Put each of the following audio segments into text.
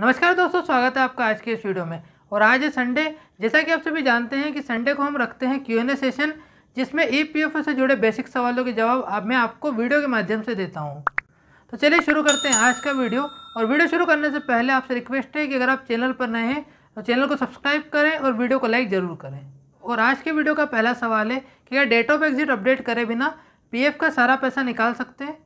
नमस्कार दोस्तों स्वागत है आपका आज के इस वीडियो में और आज है संडे जैसा कि आप सभी जानते हैं कि संडे को हम रखते हैं क्यू एन ए सेशन जिसमें ई पी एफ से जुड़े बेसिक सवालों के जवाब अब आप मैं आपको वीडियो के माध्यम से देता हूँ तो चलिए शुरू करते हैं आज का वीडियो और वीडियो शुरू करने से पहले आपसे रिक्वेस्ट है कि अगर आप चैनल पर नए हैं तो चैनल को सब्सक्राइब करें और वीडियो को लाइक ज़रूर करें और आज के वीडियो का पहला सवाल है कि क्या डेट ऑफ एग्जिट अपडेट करे बिना पी का सारा पैसा निकाल सकते हैं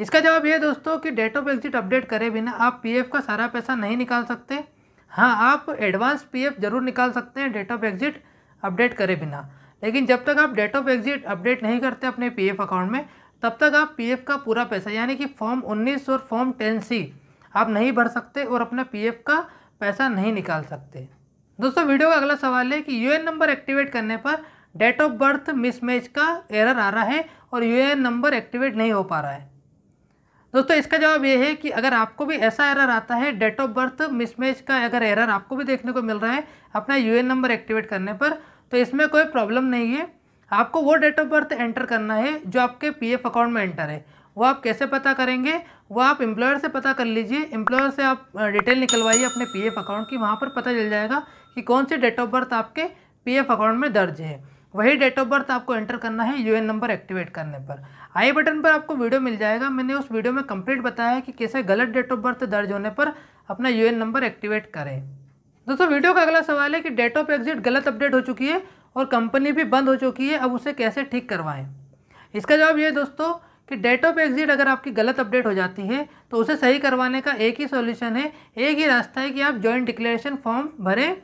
इसका जवाब यह दोस्तों कि डेट ऑफ एग्जिट अपडेट करे बिना आप पीएफ का सारा पैसा नहीं निकाल सकते हाँ आप एडवांस पीएफ जरूर निकाल सकते हैं डेट ऑफ एग्जिट अपडेट करे बिना लेकिन जब तक आप डेट ऑफ एग्जिट अपडेट नहीं करते अपने पीएफ अकाउंट में तब तक आप पीएफ का पूरा पैसा यानी कि फॉर्म उन्नीस और फॉर्म टेन सी आप नहीं भर सकते और अपना पी का पैसा नहीं निकाल सकते दोस्तों वीडियो का अगला सवाल है कि यू नंबर एक्टिवेट करने पर डेट ऑफ बर्थ मिसमैच का एरर आ रहा है और यू नंबर एक्टिवेट नहीं हो पा रहा है दोस्तों तो इसका जवाब ये है कि अगर आपको भी ऐसा एरर आता है डेट ऑफ बर्थ मिसमैच का अगर एरर आपको भी देखने को मिल रहा है अपना यूएन नंबर एक्टिवेट करने पर तो इसमें कोई प्रॉब्लम नहीं है आपको वो डेट ऑफ बर्थ एंटर करना है जो आपके पीएफ अकाउंट में एंटर है वो आप कैसे पता करेंगे वो आप एम्प्लॉयर से पता कर लीजिए एम्प्लॉयर से आप डिटेल निकलवाइए अपने पी अकाउंट की वहाँ पर पता चल जाएगा कि कौन सी डेट ऑफ बर्थ आपके पी अकाउंट में दर्ज है वही डेट ऑफ बर्थ आपको एंटर करना है यूएन नंबर एक्टिवेट करने पर आई बटन पर आपको वीडियो मिल जाएगा मैंने उस वीडियो में कंप्लीट बताया है कि कैसे गलत डेट ऑफ बर्थ दर्ज होने पर अपना यूएन नंबर एक्टिवेट करें दोस्तों वीडियो का अगला सवाल है कि डेट ऑफ एग्जिट गलत अपडेट हो चुकी है और कंपनी भी बंद हो चुकी है अब उसे कैसे ठीक करवाएँ इसका जवाब ये दोस्तों कि डेट ऑफ एग्जिट अगर आपकी गलत अपडेट हो जाती है तो उसे सही करवाने का एक ही सोल्यूशन है एक ही रास्ता है कि आप जॉइंट डिक्लेरेशन फॉर्म भरें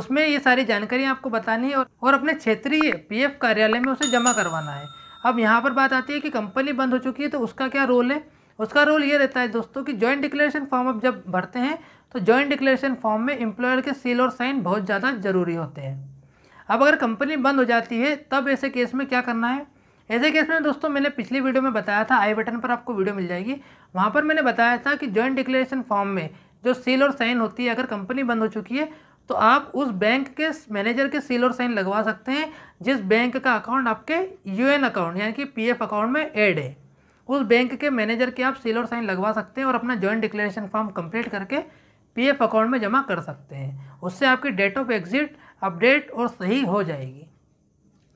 उसमें ये सारी जानकारी आपको बतानी है और, और अपने क्षेत्रीय पीएफ कार्यालय में उसे जमा करवाना है अब यहाँ पर बात आती है कि कंपनी बंद हो चुकी है तो उसका क्या रोल है उसका रोल ये रहता है दोस्तों कि जॉइंट डिक्लेरेशन फॉर्म अब जब भरते हैं तो जॉइंट डिक्लेरेशन फॉर्म में एम्प्लॉयर के सील और साइन बहुत ज़्यादा ज़रूरी होते हैं अब अगर कंपनी बंद हो जाती है तब ऐसे केस में क्या करना है ऐसे केस में दोस्तों मैंने पिछली वीडियो में बताया था आई बटन पर आपको वीडियो मिल जाएगी वहाँ पर मैंने बताया था कि जॉइंट डिक्लेरेशन फॉर्म में जो सील और साइन होती है अगर कंपनी बंद हो चुकी है तो आप उस बैंक के मैनेजर के सील और साइन लगवा सकते हैं जिस बैंक का अकाउंट आपके यूएन अकाउंट यानी कि पीएफ अकाउंट में ऐड है उस बैंक के मैनेजर के आप सील और साइन लगवा सकते हैं और अपना जॉइंट डिक्लेरेशन फॉर्म कंप्लीट करके पीएफ अकाउंट में जमा कर सकते हैं उससे आपकी डेट ऑफ एग्जिट अपडेट और सही हो जाएगी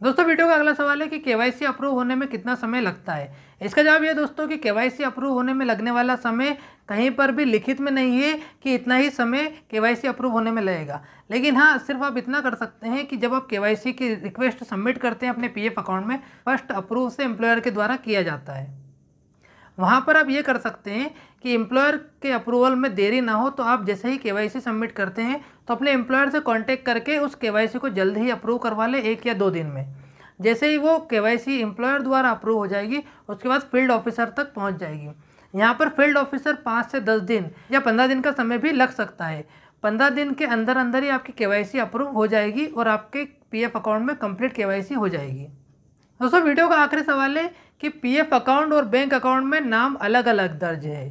दोस्तों वीडियो का अगला सवाल है कि केवाईसी अप्रूव होने में कितना समय लगता है इसका जवाब यह दोस्तों कि केवाईसी अप्रूव होने में लगने वाला समय कहीं पर भी लिखित में नहीं है कि इतना ही समय केवाईसी अप्रूव होने में लगेगा लेकिन हाँ सिर्फ आप इतना कर सकते हैं कि जब आप केवाईसी की रिक्वेस्ट सबमिट करते हैं अपने पीएफ अकाउंट में फर्स्ट अप्रूव से एम्प्लॉयर के द्वारा किया जाता है वहाँ पर आप ये कर सकते हैं कि एम्प्लॉयर के अप्रूवल में देरी ना हो तो आप जैसे ही के सबमिट करते हैं तो अपने एम्प्लॉयर से कॉन्टेक्ट करके उस के को जल्द ही अप्रूव करवा लें एक या दो दिन में जैसे ही वो के एम्प्लॉयर द्वारा अप्रूव हो जाएगी उसके बाद फील्ड ऑफिसर तक पहुँच जाएगी यहाँ पर फील्ड ऑफिसर पाँच से दस दिन या पंद्रह दिन का समय भी लग सकता है पंद्रह दिन के अंदर अंदर ही आपकी केवाईसी अप्रूव हो जाएगी और आपके पीएफ अकाउंट में कंप्लीट केवाईसी हो जाएगी दोस्तों वीडियो का आखिरी सवाल है कि पीएफ अकाउंट और बैंक अकाउंट में नाम अलग अलग दर्ज है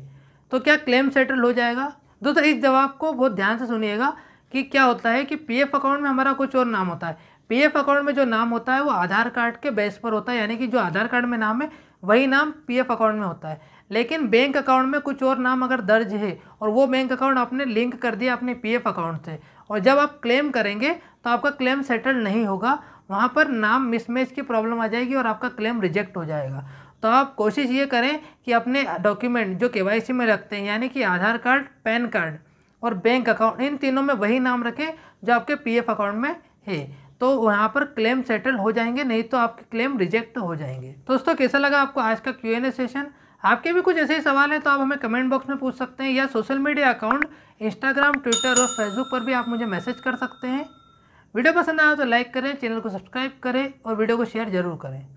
तो क्या क्लेम सेटल हो जाएगा दोस्तों इस जवाब को बहुत ध्यान से सुनिएगा कि क्या होता है कि पीएफ अकाउंट में हमारा कुछ और नाम होता है पीएफ अकाउंट में जो नाम होता है वो आधार कार्ड के बेस पर होता है यानी कि जो आधार कार्ड में नाम है वही नाम पी अकाउंट में होता है लेकिन बैंक अकाउंट में कुछ और नाम अगर दर्ज है और वो बैंक अकाउंट आपने लिंक कर दिया अपने पी अकाउंट से और जब आप क्लेम करेंगे तो आपका क्लेम सेटल नहीं होगा वहाँ पर नाम मिसमैच की प्रॉब्लम आ जाएगी और आपका क्लेम रिजेक्ट हो जाएगा तो आप कोशिश ये करें कि अपने डॉक्यूमेंट जो के में रखते हैं यानी कि आधार कार्ड पैन कार्ड और बैंक अकाउंट इन तीनों में वही नाम रखें जो आपके पीएफ अकाउंट में है तो वहाँ पर क्लेम सेटल हो जाएंगे नहीं तो आपके क्लेम रिजेक्ट हो जाएंगे दोस्तों कैसा लगा आपको आज का क्यू एन ए सेशन आपके भी कुछ ऐसे ही सवाल हैं तो आप हमें कमेंट बॉक्स में पूछ सकते हैं या social media account Instagram Twitter और फेसबुक पर भी आप मुझे मैसेज कर सकते हैं वीडियो पसंद आया तो लाइक करें चैनल को सब्सक्राइब करें और वीडियो को शेयर जरूर करें